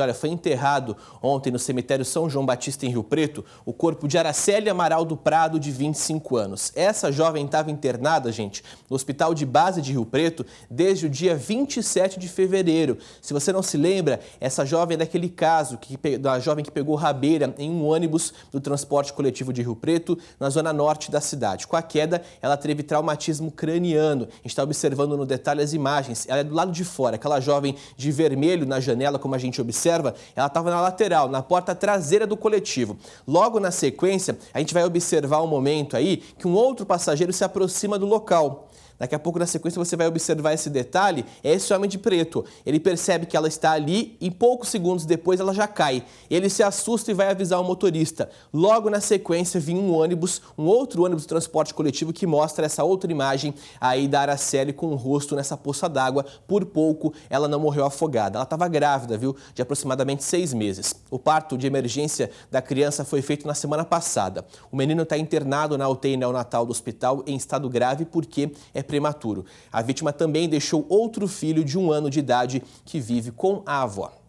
Olha, foi enterrado ontem no cemitério São João Batista, em Rio Preto, o corpo de Araceli Amaral do Prado, de 25 anos. Essa jovem estava internada, gente, no hospital de base de Rio Preto desde o dia 27 de fevereiro. Se você não se lembra, essa jovem é daquele caso que, da jovem que pegou rabeira em um ônibus do transporte coletivo de Rio Preto, na zona norte da cidade. Com a queda, ela teve traumatismo craniano. A gente está observando no detalhe as imagens. Ela é do lado de fora, aquela jovem de vermelho na janela, como a gente observa observa, ela estava na lateral, na porta traseira do coletivo. Logo na sequência, a gente vai observar um momento aí que um outro passageiro se aproxima do local. Daqui a pouco, na sequência, você vai observar esse detalhe. É esse homem de preto. Ele percebe que ela está ali e poucos segundos depois ela já cai. Ele se assusta e vai avisar o motorista. Logo na sequência, vinha um ônibus, um outro ônibus de transporte coletivo que mostra essa outra imagem aí da Araceli com o rosto nessa poça d'água. Por pouco, ela não morreu afogada. Ela estava grávida, viu? De aproximadamente seis meses. O parto de emergência da criança foi feito na semana passada. O menino está internado na UTI neonatal do hospital em estado grave porque é prematuro. A vítima também deixou outro filho de um ano de idade que vive com a avó.